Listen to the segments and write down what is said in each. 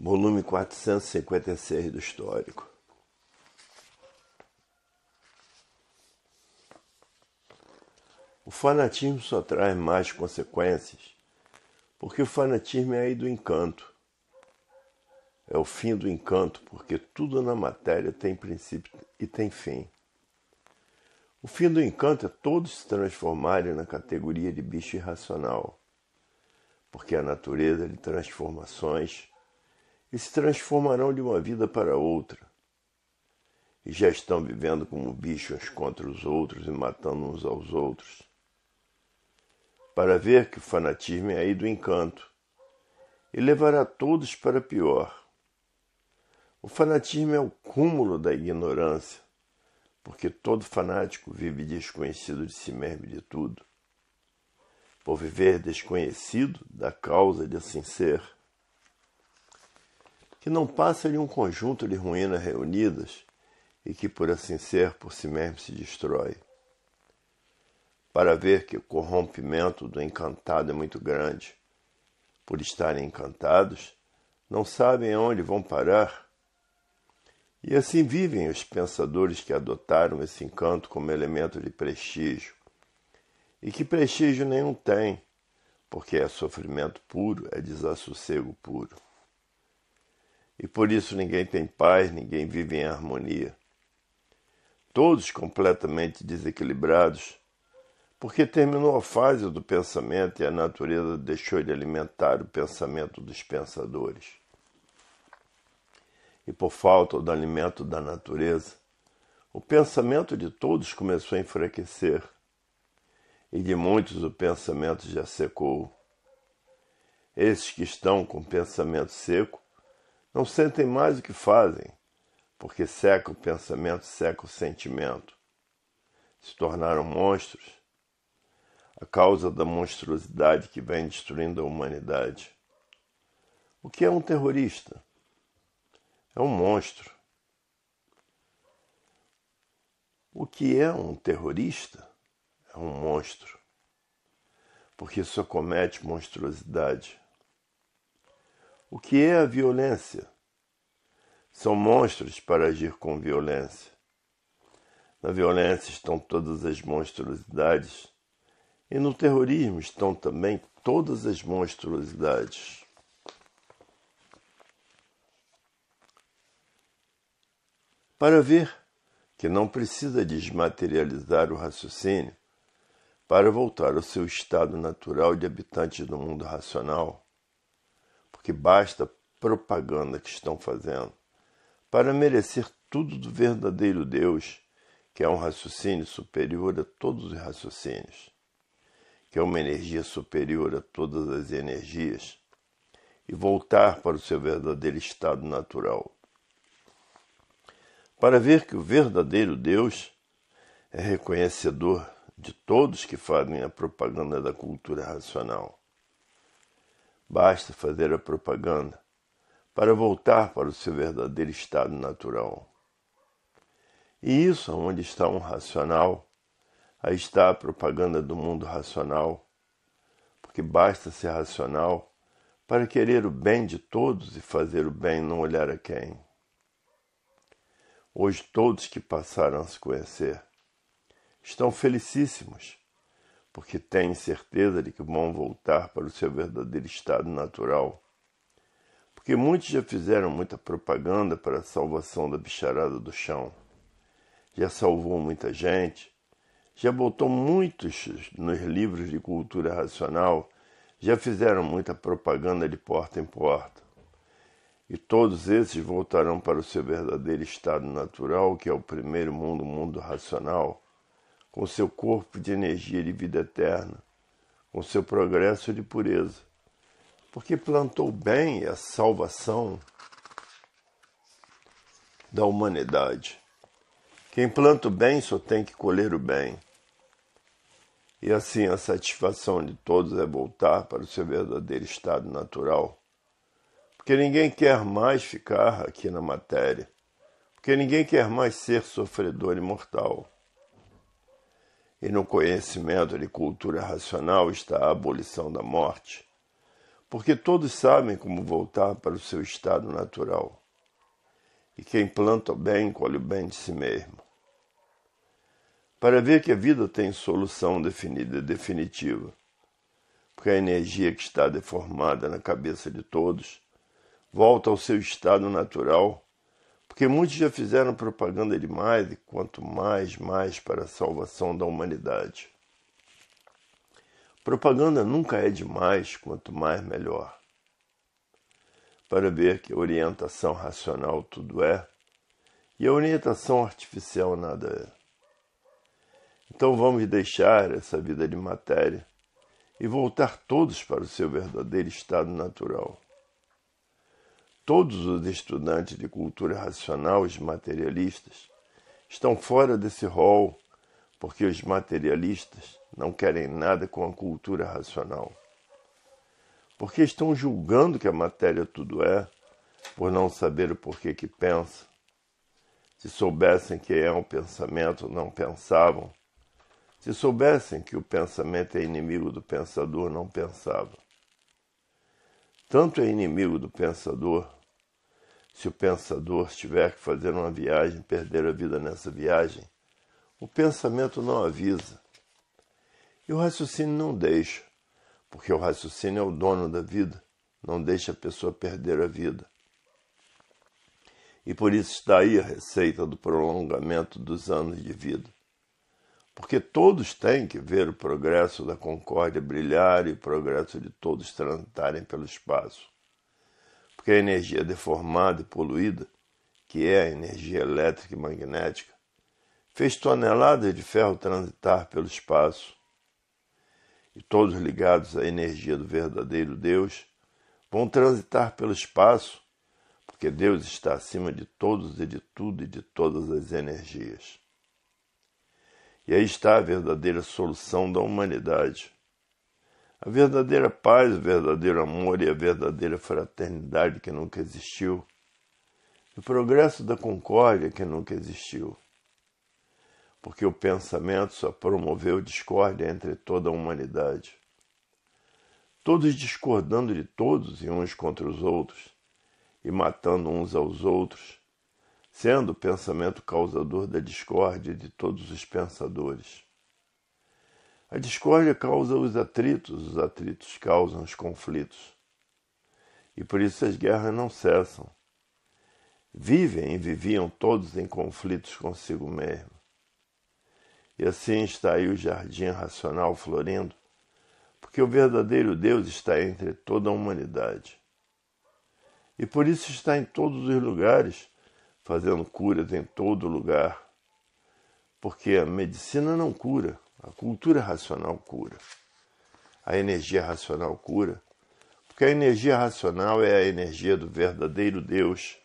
volume 456 do Histórico. O fanatismo só traz mais consequências, porque o fanatismo é aí do encanto. É o fim do encanto, porque tudo na matéria tem princípio e tem fim. O fim do encanto é todos se transformarem na categoria de bicho irracional, porque a natureza de transformações e se transformarão de uma vida para outra. E já estão vivendo como bichos contra os outros e matando uns aos outros. Para ver que o fanatismo é aí do encanto e levará todos para pior. O fanatismo é o cúmulo da ignorância, porque todo fanático vive desconhecido de si mesmo e de tudo. Por viver desconhecido da causa de assim ser, que não passa de um conjunto de ruínas reunidas e que, por assim ser, por si mesmo se destrói. Para ver que o corrompimento do encantado é muito grande. Por estarem encantados, não sabem aonde vão parar. E assim vivem os pensadores que adotaram esse encanto como elemento de prestígio. E que prestígio nenhum tem, porque é sofrimento puro, é desassossego puro e por isso ninguém tem paz, ninguém vive em harmonia. Todos completamente desequilibrados, porque terminou a fase do pensamento e a natureza deixou de alimentar o pensamento dos pensadores. E por falta do alimento da natureza, o pensamento de todos começou a enfraquecer, e de muitos o pensamento já secou. Esses que estão com o pensamento seco não sentem mais o que fazem, porque seca o pensamento, seca o sentimento. Se tornaram monstros, a causa da monstruosidade que vem destruindo a humanidade. O que é um terrorista? É um monstro. O que é um terrorista? É um monstro. Porque só comete monstruosidade. O que é a violência? São monstros para agir com violência. Na violência estão todas as monstruosidades, e no terrorismo estão também todas as monstruosidades. Para ver que não precisa desmaterializar o raciocínio para voltar ao seu estado natural de habitante do mundo racional, que basta propaganda que estão fazendo para merecer tudo do verdadeiro Deus, que é um raciocínio superior a todos os raciocínios, que é uma energia superior a todas as energias, e voltar para o seu verdadeiro estado natural. Para ver que o verdadeiro Deus é reconhecedor de todos que fazem a propaganda da cultura racional Basta fazer a propaganda para voltar para o seu verdadeiro estado natural. E isso onde está um racional, aí está a propaganda do mundo racional, porque basta ser racional para querer o bem de todos e fazer o bem não olhar a quem. Hoje todos que passaram a se conhecer estão felicíssimos, porque têm certeza de que vão voltar para o seu verdadeiro estado natural. Porque muitos já fizeram muita propaganda para a salvação da bicharada do chão. Já salvou muita gente, já botou muitos nos livros de cultura racional, já fizeram muita propaganda de porta em porta. E todos esses voltarão para o seu verdadeiro estado natural, que é o primeiro mundo, o mundo racional com seu corpo de energia de vida eterna, com seu progresso de pureza. Porque plantou bem a salvação da humanidade. Quem planta o bem só tem que colher o bem. E assim a satisfação de todos é voltar para o seu verdadeiro estado natural. Porque ninguém quer mais ficar aqui na matéria. Porque ninguém quer mais ser sofredor imortal e no conhecimento de cultura racional está a abolição da morte, porque todos sabem como voltar para o seu estado natural. E quem planta o bem, colhe o bem de si mesmo. Para ver que a vida tem solução definida e definitiva, porque a energia que está deformada na cabeça de todos volta ao seu estado natural porque muitos já fizeram propaganda demais e quanto mais, mais para a salvação da humanidade. Propaganda nunca é demais, quanto mais, melhor. Para ver que a orientação racional tudo é e a orientação artificial nada é. Então vamos deixar essa vida de matéria e voltar todos para o seu verdadeiro estado natural todos os estudantes de cultura racional, os materialistas, estão fora desse rol, porque os materialistas não querem nada com a cultura racional. Porque estão julgando que a matéria tudo é, por não saber o porquê que pensa. Se soubessem que é um pensamento, não pensavam. Se soubessem que o pensamento é inimigo do pensador, não pensavam. Tanto é inimigo do pensador se o pensador tiver que fazer uma viagem, perder a vida nessa viagem, o pensamento não avisa. E o raciocínio não deixa, porque o raciocínio é o dono da vida, não deixa a pessoa perder a vida. E por isso está aí a receita do prolongamento dos anos de vida. Porque todos têm que ver o progresso da concórdia brilhar e o progresso de todos transitarem pelo espaço. Porque a energia deformada e poluída, que é a energia elétrica e magnética, fez toneladas de ferro transitar pelo espaço. E todos ligados à energia do verdadeiro Deus vão transitar pelo espaço, porque Deus está acima de todos e de tudo e de todas as energias. E aí está a verdadeira solução da humanidade a verdadeira paz, o verdadeiro amor e a verdadeira fraternidade que nunca existiu. O progresso da concórdia que nunca existiu. Porque o pensamento só promoveu discórdia entre toda a humanidade. Todos discordando de todos e uns contra os outros, e matando uns aos outros, sendo o pensamento causador da discórdia de todos os pensadores. A discórdia causa os atritos, os atritos causam os conflitos. E por isso as guerras não cessam. Vivem e viviam todos em conflitos consigo mesmo. E assim está aí o jardim racional florindo, porque o verdadeiro Deus está entre toda a humanidade. E por isso está em todos os lugares, fazendo curas em todo lugar. Porque a medicina não cura, a cultura racional cura. A energia racional cura. Porque a energia racional é a energia do verdadeiro Deus.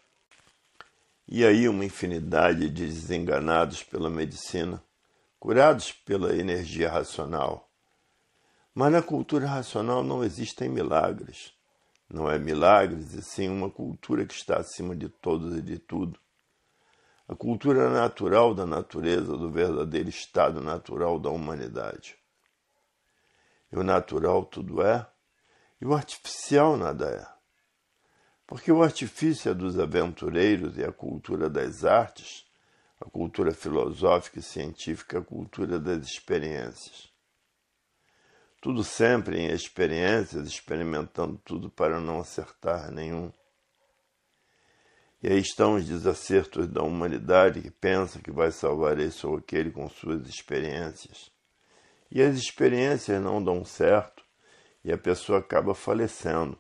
E aí, uma infinidade de desenganados pela medicina, curados pela energia racional. Mas na cultura racional não existem milagres. Não é milagres, e sim uma cultura que está acima de todos e de tudo a cultura natural da natureza, do verdadeiro estado natural da humanidade. E o natural tudo é, e o artificial nada é. Porque o artifício é dos aventureiros e a cultura das artes, a cultura filosófica e científica, a cultura das experiências. Tudo sempre em experiências, experimentando tudo para não acertar nenhum e aí estão os desacertos da humanidade que pensa que vai salvar esse ou aquele com suas experiências. E as experiências não dão certo e a pessoa acaba falecendo.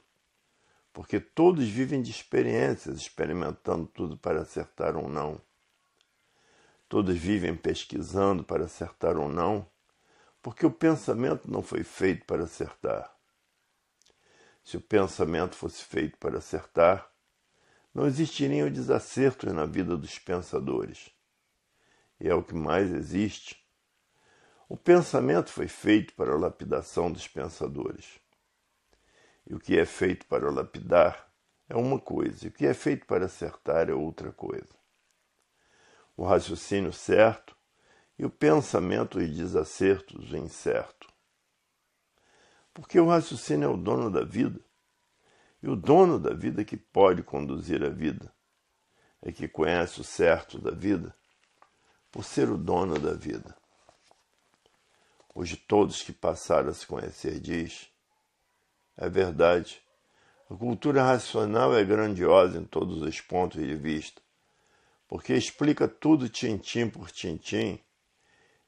Porque todos vivem de experiências, experimentando tudo para acertar ou não. Todos vivem pesquisando para acertar ou não, porque o pensamento não foi feito para acertar. Se o pensamento fosse feito para acertar, não existiriam desacertos na vida dos pensadores. E é o que mais existe. O pensamento foi feito para a lapidação dos pensadores. E o que é feito para lapidar é uma coisa, e o que é feito para acertar é outra coisa. O raciocínio certo e o pensamento e desacertos o incerto. Porque o raciocínio é o dono da vida e o dono da vida é que pode conduzir a vida é que conhece o certo da vida por ser o dono da vida. Hoje todos que passaram a se conhecer diz, é verdade, a cultura racional é grandiosa em todos os pontos de vista, porque explica tudo tintim por tintim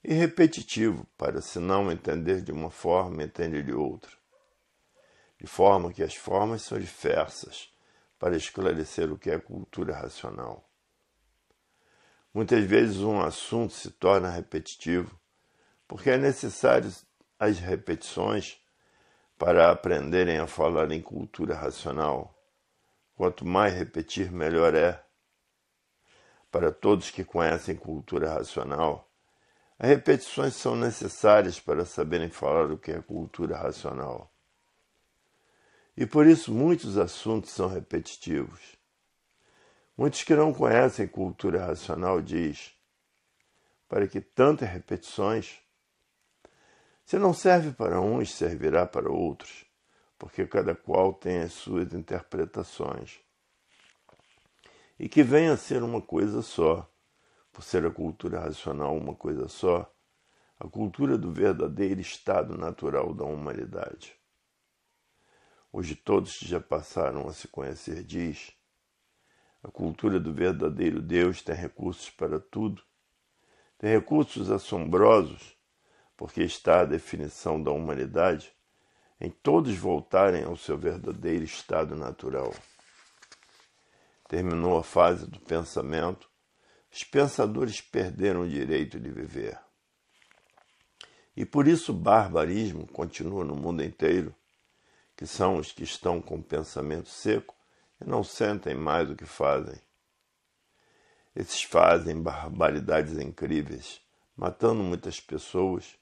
e repetitivo, para se não entender de uma forma, entender de outra de forma que as formas são diversas para esclarecer o que é cultura racional. Muitas vezes um assunto se torna repetitivo, porque é necessário as repetições para aprenderem a falar em cultura racional. Quanto mais repetir, melhor é. Para todos que conhecem cultura racional, as repetições são necessárias para saberem falar o que é cultura racional e por isso muitos assuntos são repetitivos. Muitos que não conhecem cultura racional diz: para que tantas repetições? Se não serve para uns, servirá para outros, porque cada qual tem as suas interpretações. E que venha a ser uma coisa só, por ser a cultura racional uma coisa só, a cultura do verdadeiro estado natural da humanidade hoje todos já passaram a se conhecer, diz: a cultura do verdadeiro Deus tem recursos para tudo, tem recursos assombrosos, porque está a definição da humanidade em todos voltarem ao seu verdadeiro estado natural. Terminou a fase do pensamento, os pensadores perderam o direito de viver. E por isso o barbarismo continua no mundo inteiro que são os que estão com o pensamento seco e não sentem mais o que fazem. Esses fazem barbaridades incríveis, matando muitas pessoas,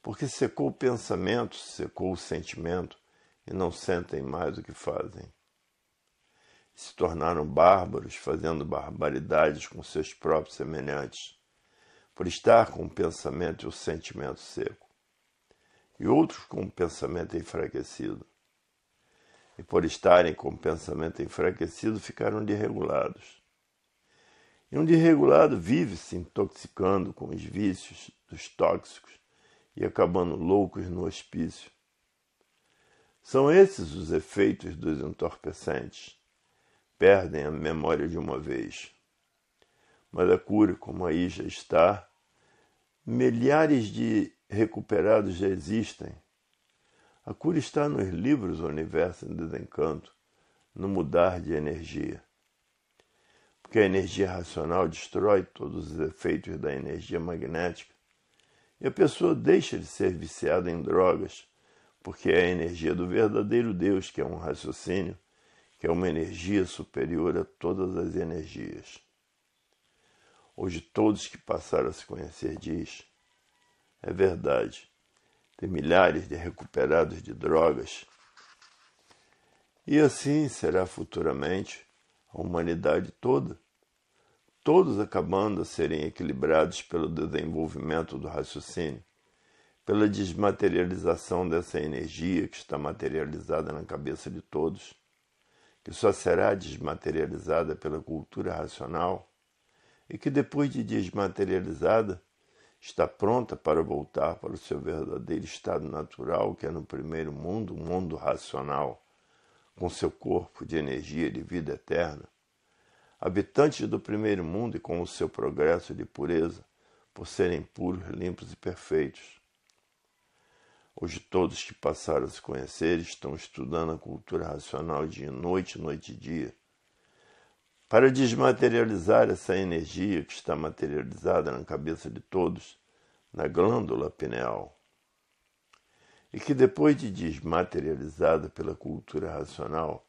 porque secou o pensamento, secou o sentimento e não sentem mais o que fazem. Se tornaram bárbaros, fazendo barbaridades com seus próprios semelhantes, por estar com o pensamento e o sentimento seco e outros com o pensamento enfraquecido. E por estarem com o pensamento enfraquecido, ficaram desregulados. E um desregulado vive se intoxicando com os vícios dos tóxicos e acabando loucos no hospício. São esses os efeitos dos entorpecentes. Perdem a memória de uma vez. Mas a cura, como aí já está, milhares de recuperados já existem. A cura está nos livros O Universo em Desencanto, no mudar de energia. Porque a energia racional destrói todos os efeitos da energia magnética e a pessoa deixa de ser viciada em drogas, porque é a energia do verdadeiro Deus, que é um raciocínio, que é uma energia superior a todas as energias. Hoje todos que passaram a se conhecer dizem. É verdade. Tem milhares de recuperados de drogas. E assim será futuramente a humanidade toda, todos acabando a serem equilibrados pelo desenvolvimento do raciocínio, pela desmaterialização dessa energia que está materializada na cabeça de todos, que só será desmaterializada pela cultura racional e que depois de desmaterializada está pronta para voltar para o seu verdadeiro estado natural, que é no primeiro mundo, o mundo racional, com seu corpo de energia de vida eterna. Habitantes do primeiro mundo e com o seu progresso de pureza, por serem puros, limpos e perfeitos. Hoje todos que passaram a se conhecer estão estudando a cultura racional de noite, noite e dia para desmaterializar essa energia que está materializada na cabeça de todos, na glândula pineal, e que depois de desmaterializada pela cultura racional,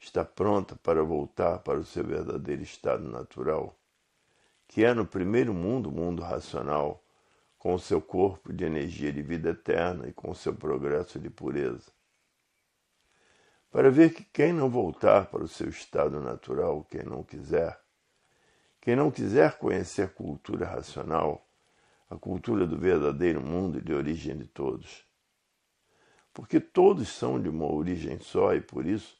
está pronta para voltar para o seu verdadeiro estado natural, que é no primeiro mundo, o mundo racional, com o seu corpo de energia de vida eterna e com o seu progresso de pureza para ver que quem não voltar para o seu estado natural, quem não quiser, quem não quiser conhecer a cultura racional, a cultura do verdadeiro mundo e de origem de todos. Porque todos são de uma origem só e por isso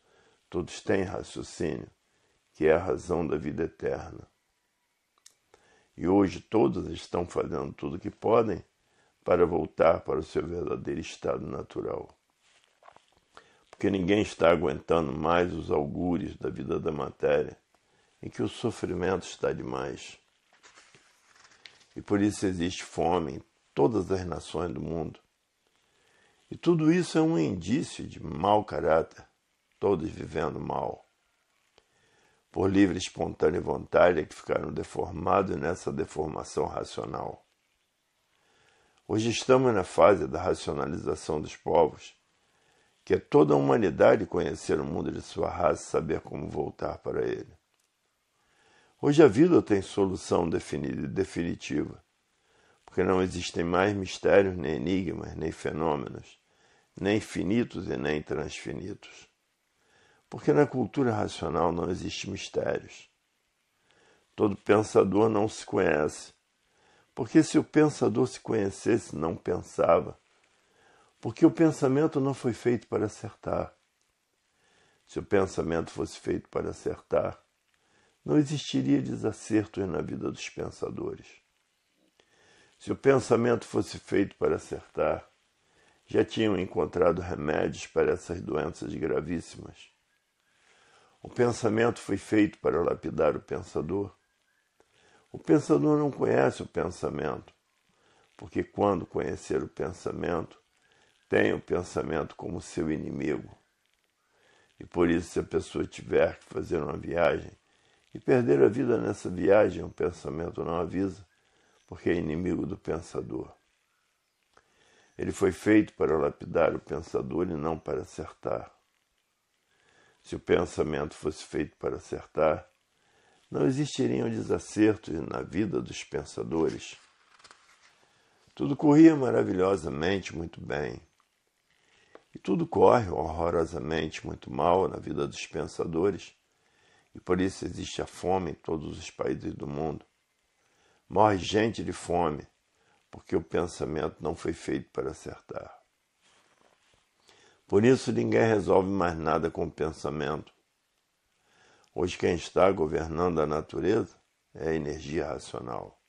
todos têm raciocínio, que é a razão da vida eterna. E hoje todos estão fazendo tudo o que podem para voltar para o seu verdadeiro estado natural porque ninguém está aguentando mais os algures da vida da matéria, em que o sofrimento está demais. E por isso existe fome em todas as nações do mundo. E tudo isso é um indício de mau caráter, todos vivendo mal. Por livre espontânea vontade é que ficaram deformados nessa deformação racional. Hoje estamos na fase da racionalização dos povos que é toda a humanidade conhecer o mundo de sua raça e saber como voltar para ele. Hoje a vida tem solução definida e definitiva, porque não existem mais mistérios, nem enigmas, nem fenômenos, nem finitos e nem transfinitos. Porque na cultura racional não existem mistérios. Todo pensador não se conhece, porque se o pensador se conhecesse, não pensava porque o pensamento não foi feito para acertar. Se o pensamento fosse feito para acertar, não existiria desacertos na vida dos pensadores. Se o pensamento fosse feito para acertar, já tinham encontrado remédios para essas doenças gravíssimas. O pensamento foi feito para lapidar o pensador. O pensador não conhece o pensamento, porque quando conhecer o pensamento, tem o pensamento como seu inimigo. E por isso, se a pessoa tiver que fazer uma viagem e perder a vida nessa viagem, o é pensamento não avisa, porque é inimigo do pensador. Ele foi feito para lapidar o pensador e não para acertar. Se o pensamento fosse feito para acertar, não existiriam desacertos na vida dos pensadores. Tudo corria maravilhosamente muito bem. E tudo corre horrorosamente muito mal na vida dos pensadores, e por isso existe a fome em todos os países do mundo. Morre gente de fome, porque o pensamento não foi feito para acertar. Por isso ninguém resolve mais nada com o pensamento. Hoje quem está governando a natureza é a energia racional.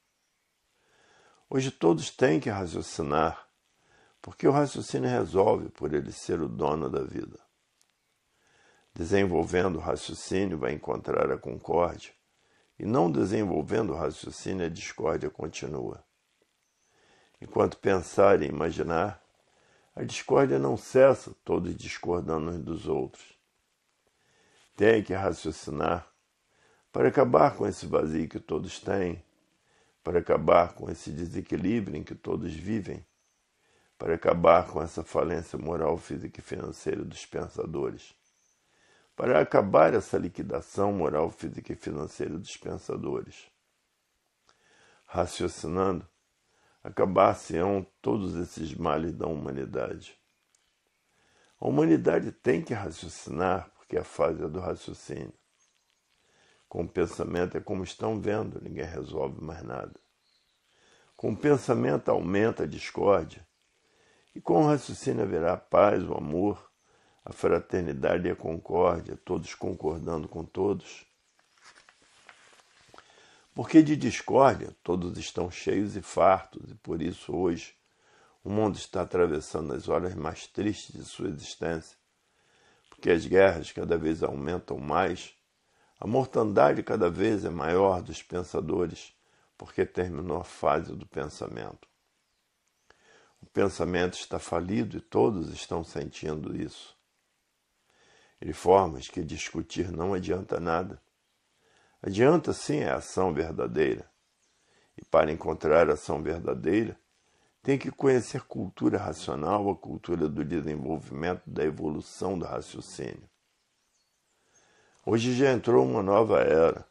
Hoje todos têm que raciocinar, porque o raciocínio resolve por ele ser o dono da vida. Desenvolvendo o raciocínio vai encontrar a concórdia, e não desenvolvendo o raciocínio a discórdia continua. Enquanto pensar e imaginar, a discórdia não cessa, todos discordando uns dos outros. Tem que raciocinar para acabar com esse vazio que todos têm, para acabar com esse desequilíbrio em que todos vivem para acabar com essa falência moral, física e financeira dos pensadores. Para acabar essa liquidação moral, física e financeira dos pensadores. Raciocinando, acabar-se-ão todos esses males da humanidade. A humanidade tem que raciocinar, porque é a fase é do raciocínio. Com o pensamento é como estão vendo, ninguém resolve mais nada. Com o pensamento aumenta a discórdia, e com o raciocínio haverá a paz, o amor, a fraternidade e a concórdia, todos concordando com todos. Porque de discórdia todos estão cheios e fartos, e por isso hoje o mundo está atravessando as horas mais tristes de sua existência. Porque as guerras cada vez aumentam mais, a mortandade cada vez é maior dos pensadores, porque terminou a fase do pensamento. O pensamento está falido e todos estão sentindo isso. Ele formas que discutir não adianta nada. Adianta sim a ação verdadeira. E para encontrar a ação verdadeira, tem que conhecer cultura racional, a cultura do desenvolvimento, da evolução do raciocínio. Hoje já entrou uma nova era.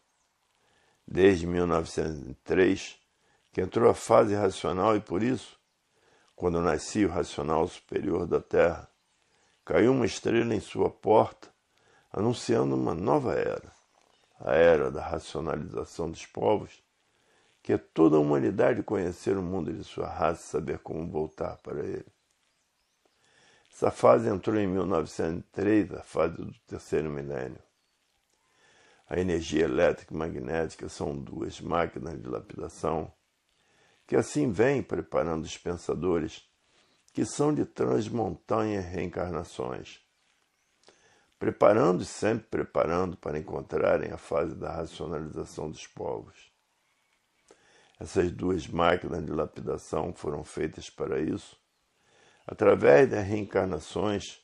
Desde 1903, que entrou a fase racional e por isso quando nascia o racional superior da terra, caiu uma estrela em sua porta, anunciando uma nova era, a era da racionalização dos povos, que é toda a humanidade conhecer o mundo de sua raça e saber como voltar para ele. Essa fase entrou em 1903, a fase do terceiro milênio. A energia elétrica e magnética são duas máquinas de lapidação que assim vem preparando os pensadores que são de transmontanhas reencarnações, preparando e sempre preparando para encontrarem a fase da racionalização dos povos. Essas duas máquinas de lapidação foram feitas para isso, através das reencarnações,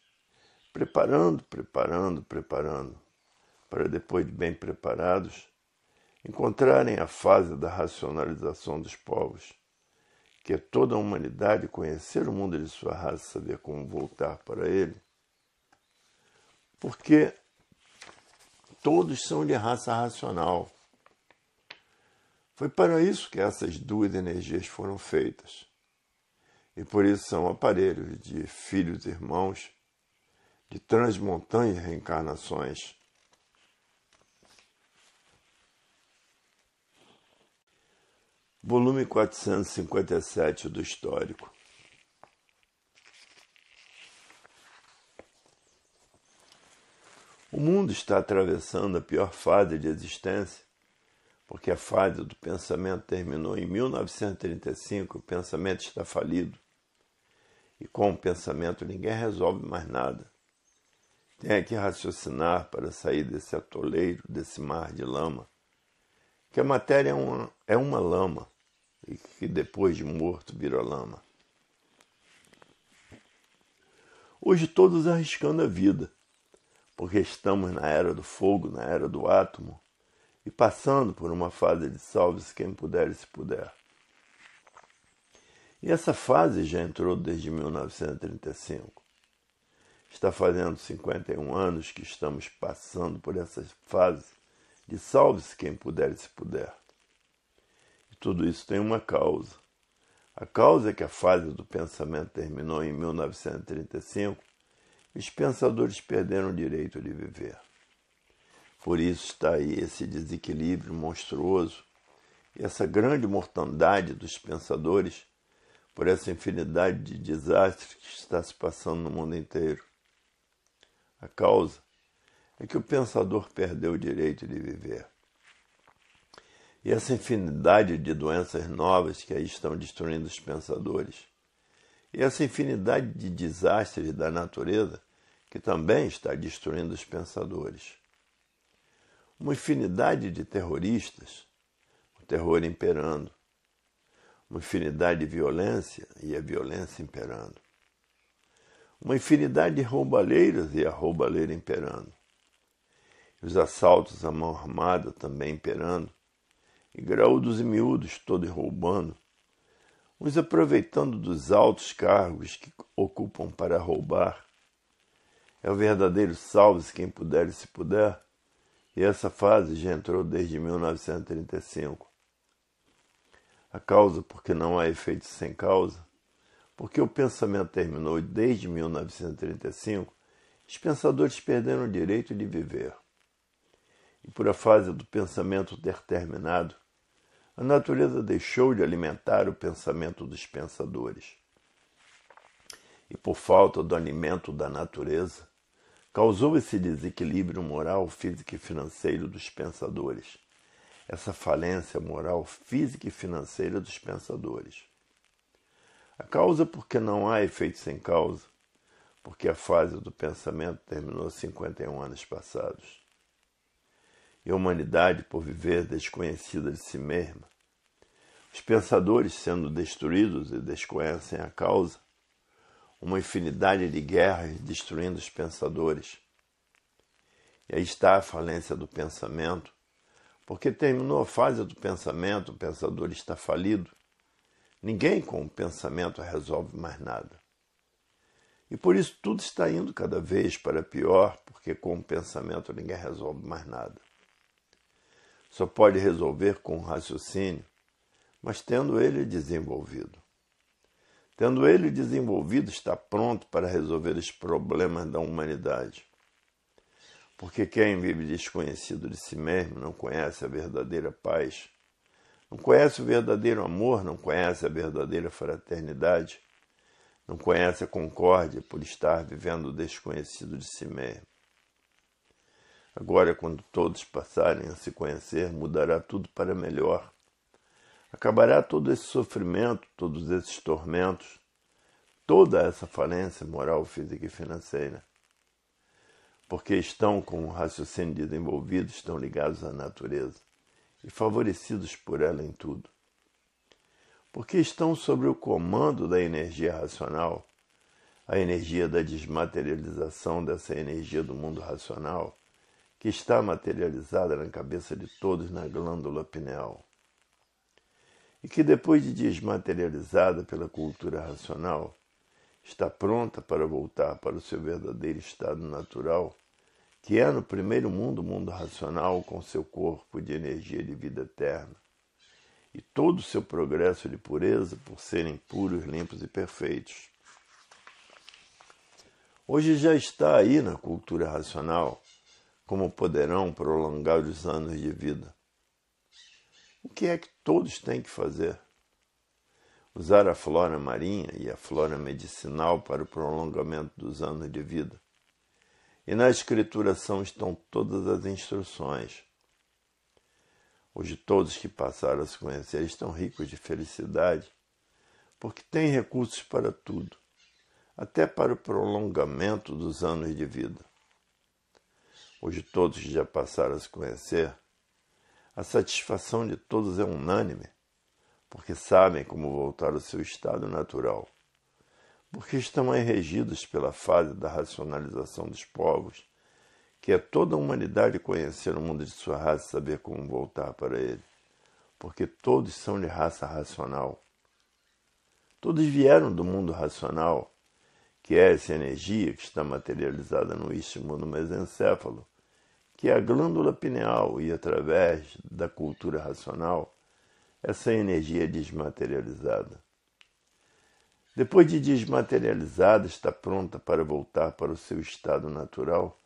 preparando, preparando, preparando, para depois de bem preparados encontrarem a fase da racionalização dos povos, que é toda a humanidade conhecer o mundo de sua raça, e saber como voltar para ele, porque todos são de raça racional. Foi para isso que essas duas energias foram feitas. E por isso são aparelhos de filhos e irmãos, de transmontanhas reencarnações volume 457 do Histórico. O mundo está atravessando a pior fase de existência, porque a fase do pensamento terminou em 1935, o pensamento está falido. E com o pensamento ninguém resolve mais nada. Tem que raciocinar para sair desse atoleiro, desse mar de lama que a matéria é uma, é uma lama e que depois de morto vira lama. Hoje todos arriscando a vida, porque estamos na era do fogo, na era do átomo, e passando por uma fase de salve-se quem puder e se puder. E essa fase já entrou desde 1935. Está fazendo 51 anos que estamos passando por essa fase de salve-se quem puder e se puder. E tudo isso tem uma causa. A causa é que a fase do pensamento terminou em 1935 e os pensadores perderam o direito de viver. Por isso está aí esse desequilíbrio monstruoso e essa grande mortandade dos pensadores por essa infinidade de desastres que está se passando no mundo inteiro. A causa é que o pensador perdeu o direito de viver. E essa infinidade de doenças novas que aí estão destruindo os pensadores, e essa infinidade de desastres da natureza que também está destruindo os pensadores. Uma infinidade de terroristas, o terror imperando. Uma infinidade de violência e a violência imperando. Uma infinidade de roubalheiras e a roubalheira imperando os assaltos à mão armada também imperando, e graúdos e miúdos todos roubando, uns aproveitando dos altos cargos que ocupam para roubar. É o verdadeiro salve-se quem puder e se puder, e essa fase já entrou desde 1935. A causa porque não há efeito sem causa, porque o pensamento terminou desde 1935, os pensadores perderam o direito de viver e por a fase do pensamento ter terminado, a natureza deixou de alimentar o pensamento dos pensadores. E por falta do alimento da natureza, causou esse desequilíbrio moral, físico e financeiro dos pensadores, essa falência moral, física e financeira dos pensadores. A causa porque não há efeito sem causa, porque a fase do pensamento terminou 51 anos passados e a humanidade por viver desconhecida de si mesma. Os pensadores sendo destruídos e desconhecem a causa, uma infinidade de guerras destruindo os pensadores. E aí está a falência do pensamento, porque terminou a fase do pensamento, o pensador está falido. Ninguém com o pensamento resolve mais nada. E por isso tudo está indo cada vez para pior, porque com o pensamento ninguém resolve mais nada só pode resolver com um raciocínio, mas tendo ele desenvolvido. Tendo ele desenvolvido, está pronto para resolver os problemas da humanidade. Porque quem vive desconhecido de si mesmo não conhece a verdadeira paz, não conhece o verdadeiro amor, não conhece a verdadeira fraternidade, não conhece a concórdia por estar vivendo desconhecido de si mesmo. Agora, quando todos passarem a se conhecer, mudará tudo para melhor. Acabará todo esse sofrimento, todos esses tormentos, toda essa falência moral, física e financeira. Porque estão com o raciocínio desenvolvido, estão ligados à natureza e favorecidos por ela em tudo. Porque estão sob o comando da energia racional, a energia da desmaterialização dessa energia do mundo racional, que está materializada na cabeça de todos na glândula pineal. E que depois de desmaterializada pela cultura racional, está pronta para voltar para o seu verdadeiro estado natural, que é no primeiro mundo, o mundo racional, com seu corpo de energia de vida eterna. E todo o seu progresso de pureza por serem puros, limpos e perfeitos. Hoje já está aí na cultura racional como poderão prolongar os anos de vida. O que é que todos têm que fazer? Usar a flora marinha e a flora medicinal para o prolongamento dos anos de vida. E na escrituração estão todas as instruções. Hoje todos que passaram a se conhecer estão ricos de felicidade, porque têm recursos para tudo, até para o prolongamento dos anos de vida hoje todos já passaram a se conhecer, a satisfação de todos é unânime, porque sabem como voltar ao seu estado natural, porque estão aí regidos pela fase da racionalização dos povos, que é toda a humanidade conhecer o mundo de sua raça e saber como voltar para ele, porque todos são de raça racional. Todos vieram do mundo racional, que é essa energia que está materializada no istmo, no mesencéfalo, que a glândula pineal e através da cultura racional essa energia é desmaterializada. Depois de desmaterializada, está pronta para voltar para o seu estado natural,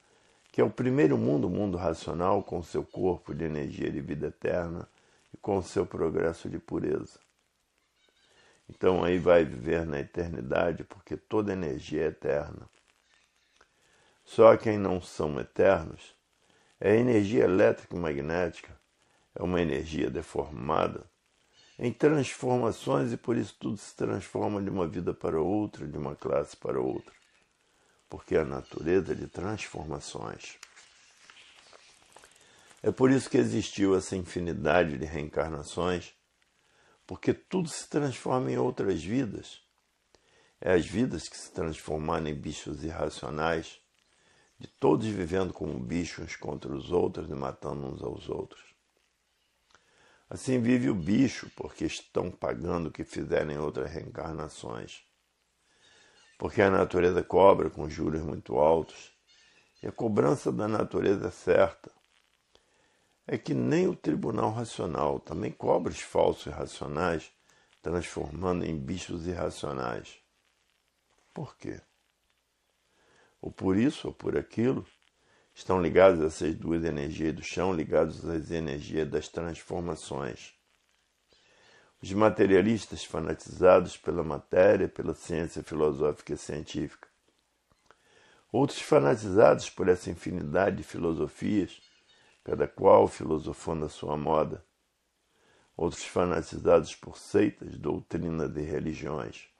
que é o primeiro mundo, o mundo racional, com seu corpo de energia de vida eterna e com seu progresso de pureza. Então aí vai viver na eternidade, porque toda energia é eterna. Só quem não são eternos é a energia elétrica magnética, é uma energia deformada em transformações e por isso tudo se transforma de uma vida para outra, de uma classe para outra. Porque é a natureza é de transformações. É por isso que existiu essa infinidade de reencarnações, porque tudo se transforma em outras vidas. É as vidas que se transformaram em bichos irracionais de todos vivendo como bichos uns contra os outros e matando uns aos outros. Assim vive o bicho, porque estão pagando o que fizerem outras reencarnações. Porque a natureza cobra com juros muito altos, e a cobrança da natureza é certa. É que nem o tribunal racional também cobra os falsos irracionais, transformando em bichos irracionais. Por quê? ou por isso, ou por aquilo, estão ligados essas duas energias do chão, ligados às energias das transformações. Os materialistas fanatizados pela matéria, pela ciência filosófica e científica. Outros fanatizados por essa infinidade de filosofias, cada qual filosofando a sua moda. Outros fanatizados por seitas, doutrina de religiões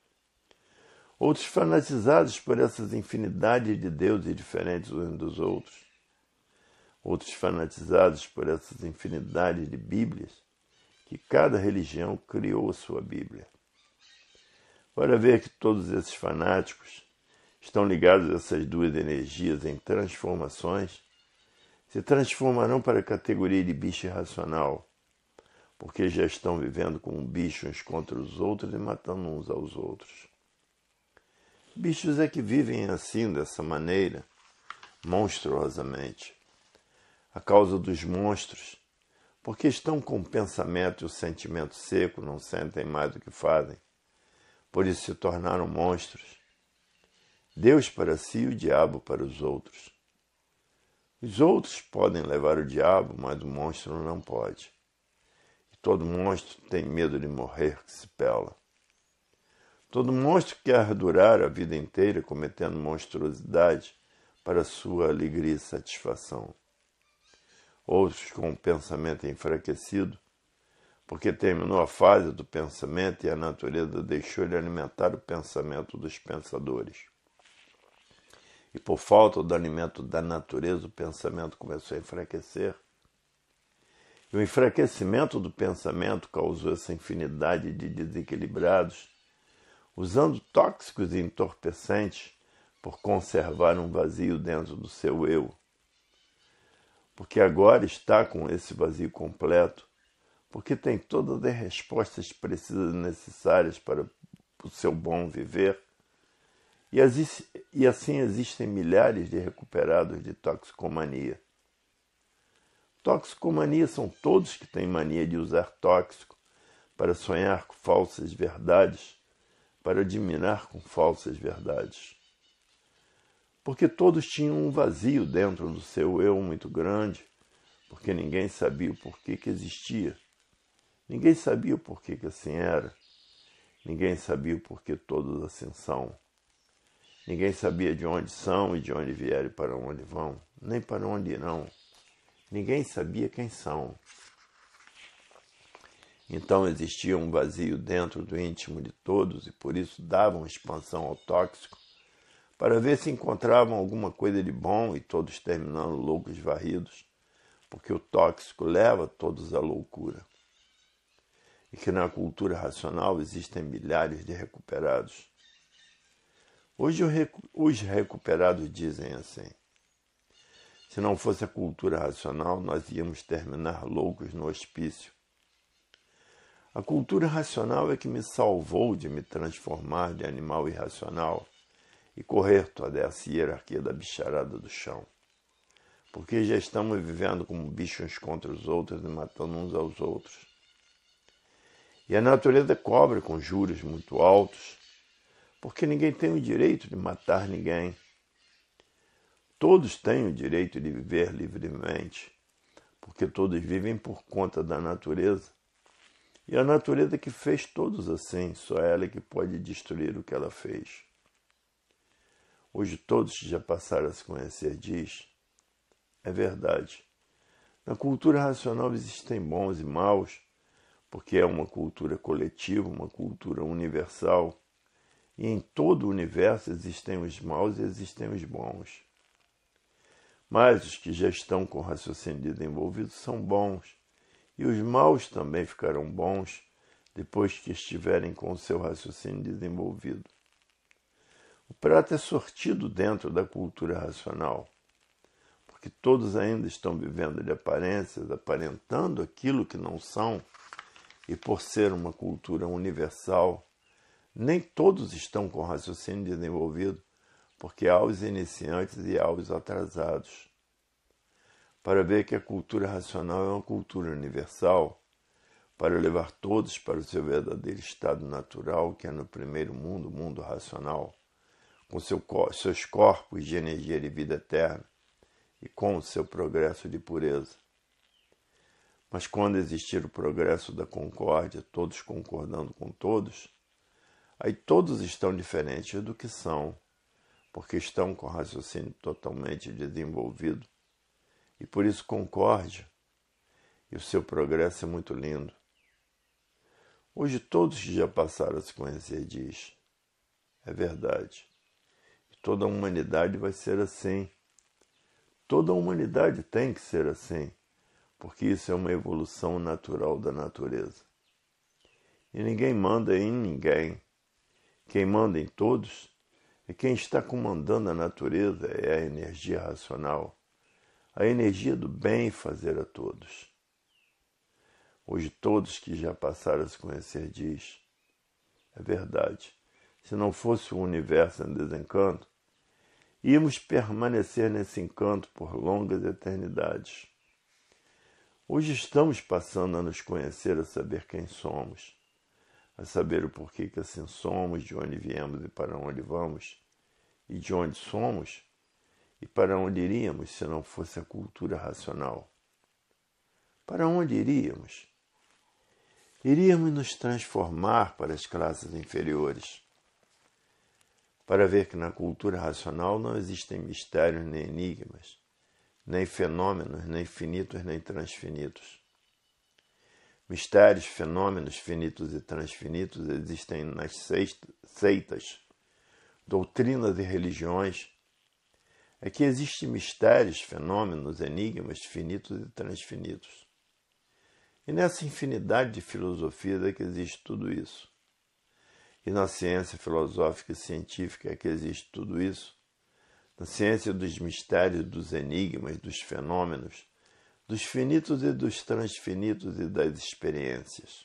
outros fanatizados por essas infinidades de deuses diferentes uns dos outros, outros fanatizados por essas infinidades de Bíblias, que cada religião criou sua Bíblia. Para ver que todos esses fanáticos estão ligados a essas duas energias em transformações, se transformarão para a categoria de bicho irracional, porque já estão vivendo como bichos uns contra os outros e matando uns aos outros. Bichos é que vivem assim, dessa maneira, monstruosamente. A causa dos monstros, porque estão com o pensamento e o sentimento seco, não sentem mais o que fazem, por isso se tornaram monstros. Deus para si e o diabo para os outros. Os outros podem levar o diabo, mas o monstro não pode. E todo monstro tem medo de morrer que se pela. Todo monstro que ardurar a vida inteira cometendo monstruosidade para sua alegria e satisfação. Outros com o pensamento enfraquecido, porque terminou a fase do pensamento e a natureza deixou-lhe alimentar o pensamento dos pensadores. E por falta do alimento da natureza, o pensamento começou a enfraquecer. E o enfraquecimento do pensamento causou essa infinidade de desequilibrados usando tóxicos e entorpecentes por conservar um vazio dentro do seu eu. Porque agora está com esse vazio completo, porque tem todas as respostas precisas necessárias para o seu bom viver. E assim existem milhares de recuperados de toxicomania. Toxicomania são todos que têm mania de usar tóxico para sonhar falsas verdades para admirar com falsas verdades. Porque todos tinham um vazio dentro do seu eu muito grande, porque ninguém sabia o porquê que existia. Ninguém sabia o porquê que assim era. Ninguém sabia o porquê todos assim são. Ninguém sabia de onde são e de onde vieram e para onde vão, nem para onde irão. Ninguém sabia quem são. Então existia um vazio dentro do íntimo de todos e por isso davam expansão ao tóxico, para ver se encontravam alguma coisa de bom e todos terminando loucos varridos, porque o tóxico leva todos à loucura. E que na cultura racional existem milhares de recuperados. Hoje os recuperados dizem assim: se não fosse a cultura racional, nós íamos terminar loucos no hospício a cultura racional é que me salvou de me transformar de animal irracional e correr toda essa hierarquia da bicharada do chão. Porque já estamos vivendo como bichos uns contra os outros e matando uns aos outros. E a natureza cobre é com juros muito altos, porque ninguém tem o direito de matar ninguém. Todos têm o direito de viver livremente, porque todos vivem por conta da natureza e a natureza que fez todos assim, só ela é que pode destruir o que ela fez. Hoje todos já passaram a se conhecer, diz. É verdade. Na cultura racional existem bons e maus, porque é uma cultura coletiva, uma cultura universal. E em todo o universo existem os maus e existem os bons. Mas os que já estão com raciocínio desenvolvido são bons e os maus também ficarão bons depois que estiverem com o seu raciocínio desenvolvido. O prato é sortido dentro da cultura racional, porque todos ainda estão vivendo de aparências, aparentando aquilo que não são, e por ser uma cultura universal, nem todos estão com raciocínio desenvolvido, porque há os iniciantes e há os atrasados para ver que a cultura racional é uma cultura universal, para levar todos para o seu verdadeiro estado natural, que é no primeiro mundo, o mundo racional, com seu, seus corpos de energia de vida eterna e com o seu progresso de pureza. Mas quando existir o progresso da concórdia, todos concordando com todos, aí todos estão diferentes do que são, porque estão com o raciocínio totalmente desenvolvido e por isso concorde, e o seu progresso é muito lindo. Hoje todos que já passaram a se conhecer diz, é verdade. E toda a humanidade vai ser assim. Toda a humanidade tem que ser assim, porque isso é uma evolução natural da natureza. E ninguém manda em ninguém. Quem manda em todos é quem está comandando a natureza, é a energia racional a energia do bem fazer a todos. Hoje todos que já passaram a se conhecer diz, é verdade, se não fosse o universo em desencanto, íamos permanecer nesse encanto por longas eternidades. Hoje estamos passando a nos conhecer, a saber quem somos, a saber o porquê que assim somos, de onde viemos e para onde vamos, e de onde somos, e para onde iríamos se não fosse a cultura racional? Para onde iríamos? Iríamos nos transformar para as classes inferiores. Para ver que na cultura racional não existem mistérios nem enigmas, nem fenômenos, nem finitos nem transfinitos. Mistérios, fenômenos finitos e transfinitos existem nas seitas, doutrinas e religiões é que existem mistérios, fenômenos, enigmas finitos e transfinitos. E nessa infinidade de filosofias é que existe tudo isso. E na ciência filosófica e científica é que existe tudo isso. Na ciência dos mistérios, dos enigmas, dos fenômenos, dos finitos e dos transfinitos e das experiências.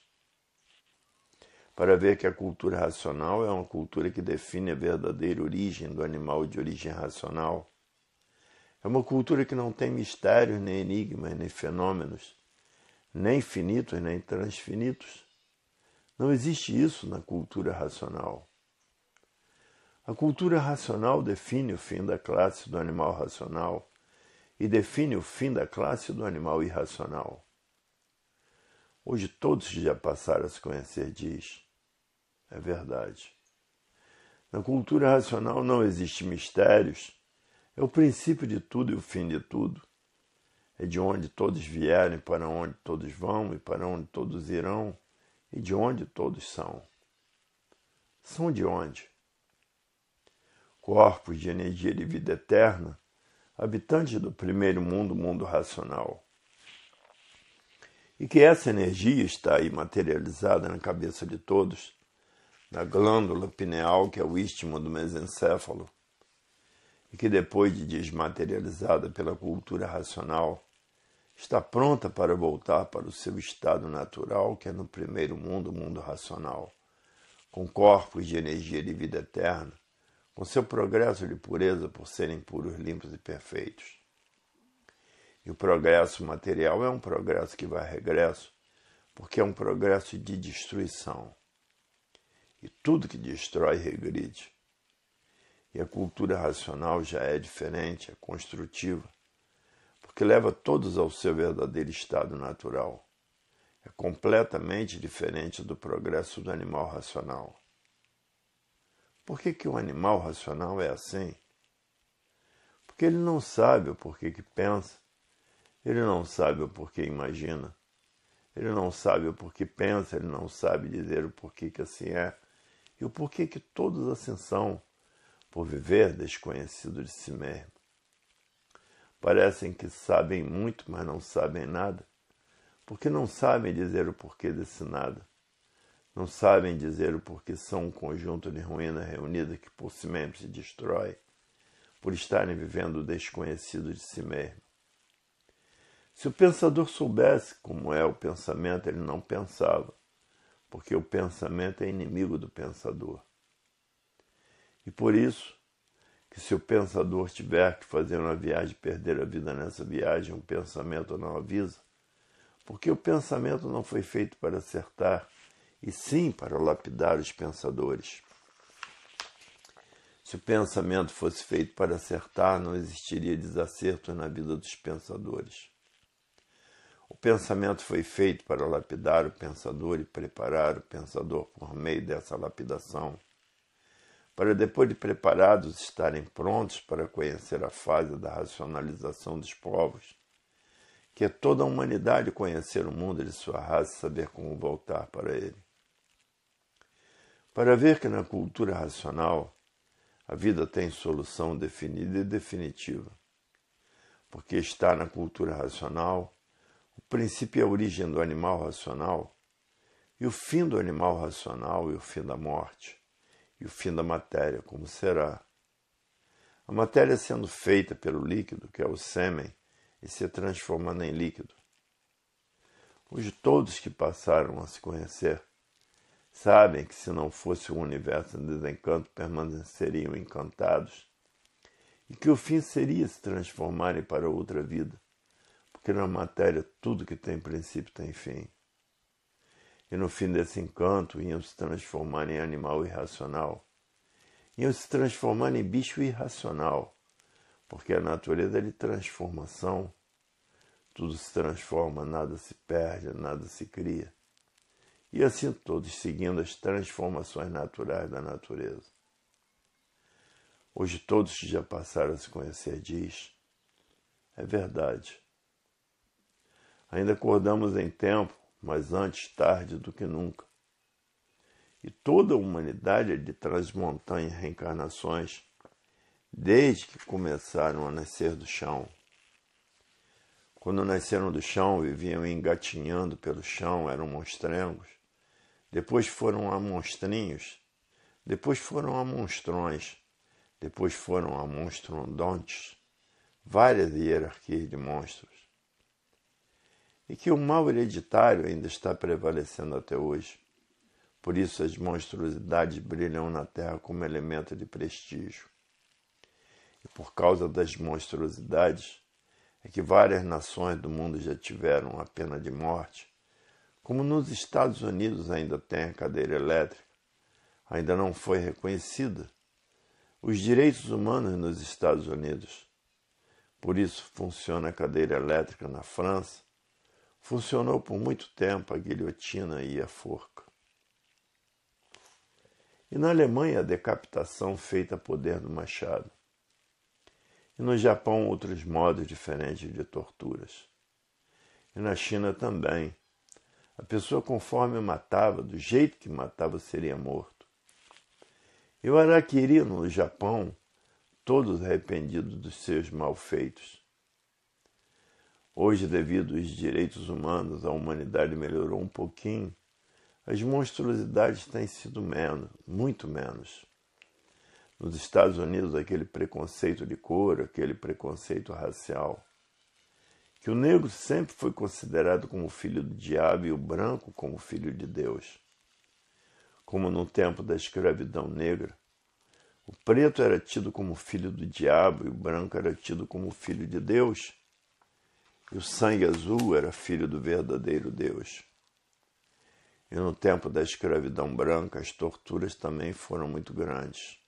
Para ver que a cultura racional é uma cultura que define a verdadeira origem do animal de origem racional, é uma cultura que não tem mistérios, nem enigmas, nem fenômenos, nem finitos, nem transfinitos. Não existe isso na cultura racional. A cultura racional define o fim da classe do animal racional e define o fim da classe do animal irracional. Hoje todos que já passaram a se conhecer diz. É verdade. Na cultura racional não existem mistérios, é o princípio de tudo e o fim de tudo. É de onde todos vieram para onde todos vão e para onde todos irão e de onde todos são. São de onde? Corpos de energia de vida eterna, habitantes do primeiro mundo, mundo racional. E que essa energia está aí materializada na cabeça de todos, na glândula pineal, que é o istmo do mesencéfalo, e que, depois de desmaterializada pela cultura racional, está pronta para voltar para o seu estado natural, que é no primeiro mundo, o mundo racional, com corpos de energia de vida eterna, com seu progresso de pureza por serem puros, limpos e perfeitos. E o progresso material é um progresso que vai regresso, porque é um progresso de destruição. E tudo que destrói regride. E a cultura racional já é diferente, é construtiva, porque leva todos ao seu verdadeiro estado natural. É completamente diferente do progresso do animal racional. Por que, que o animal racional é assim? Porque ele não sabe o porquê que pensa, ele não sabe o porquê imagina, ele não sabe o porquê pensa, ele não sabe dizer o porquê que assim é e o porquê que todos assim são por viver desconhecido de si mesmo. Parecem que sabem muito, mas não sabem nada, porque não sabem dizer o porquê desse nada. Não sabem dizer o porquê são um conjunto de ruína reunida que por si mesmo se destrói, por estarem vivendo desconhecido de si mesmo. Se o pensador soubesse como é o pensamento, ele não pensava, porque o pensamento é inimigo do pensador. E por isso que se o pensador tiver que fazer uma viagem, perder a vida nessa viagem, o pensamento não avisa, porque o pensamento não foi feito para acertar, e sim para lapidar os pensadores. Se o pensamento fosse feito para acertar, não existiria desacerto na vida dos pensadores. O pensamento foi feito para lapidar o pensador e preparar o pensador por meio dessa lapidação para depois de preparados estarem prontos para conhecer a fase da racionalização dos povos, que é toda a humanidade conhecer o mundo de sua raça e saber como voltar para ele. Para ver que na cultura racional a vida tem solução definida e definitiva, porque está na cultura racional o princípio e é a origem do animal racional, e o fim do animal racional e o fim da morte e o fim da matéria, como será. A matéria sendo feita pelo líquido, que é o sêmen, e se transformando em líquido. Os todos que passaram a se conhecer sabem que se não fosse o universo em desencanto, permaneceriam encantados e que o fim seria se transformarem para outra vida, porque na matéria tudo que tem princípio tem fim e no fim desse encanto iam se transformar em animal irracional. Iam se transformar em bicho irracional, porque a natureza é de transformação. Tudo se transforma, nada se perde, nada se cria. E assim todos seguindo as transformações naturais da natureza. Hoje todos que já passaram a se conhecer diz, é verdade. Ainda acordamos em tempo mas antes tarde do que nunca. E toda a humanidade é de transmontanha reencarnações, desde que começaram a nascer do chão. Quando nasceram do chão, viviam engatinhando pelo chão, eram monstrengos. Depois foram a monstrinhos. Depois foram a monstrões. Depois foram a monstrondontes. Várias hierarquias de monstros e que o mal hereditário ainda está prevalecendo até hoje. Por isso as monstruosidades brilham na terra como elemento de prestígio. E por causa das monstruosidades é que várias nações do mundo já tiveram a pena de morte, como nos Estados Unidos ainda tem a cadeira elétrica, ainda não foi reconhecida os direitos humanos nos Estados Unidos. Por isso funciona a cadeira elétrica na França, Funcionou por muito tempo a guilhotina e a forca. E na Alemanha, a decapitação feita a poder do machado. E no Japão, outros modos diferentes de torturas. E na China também. A pessoa, conforme matava, do jeito que matava, seria morto. E o Araquiri, no Japão, todos arrependidos dos seus malfeitos. Hoje, devido aos direitos humanos, a humanidade melhorou um pouquinho. As monstruosidades têm sido menos, muito menos. Nos Estados Unidos, aquele preconceito de cor, aquele preconceito racial, que o negro sempre foi considerado como filho do diabo e o branco como filho de Deus. Como no tempo da escravidão negra, o preto era tido como filho do diabo e o branco era tido como filho de Deus e o sangue azul era filho do verdadeiro Deus. E no tempo da escravidão branca, as torturas também foram muito grandes.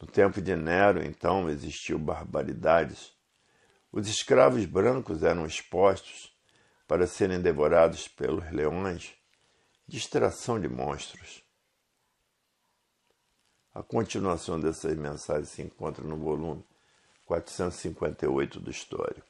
No tempo de Nero, então, existiu barbaridades. Os escravos brancos eram expostos para serem devorados pelos leões, distração de monstros. A continuação dessas mensagens se encontra no volume 458 do Histórico.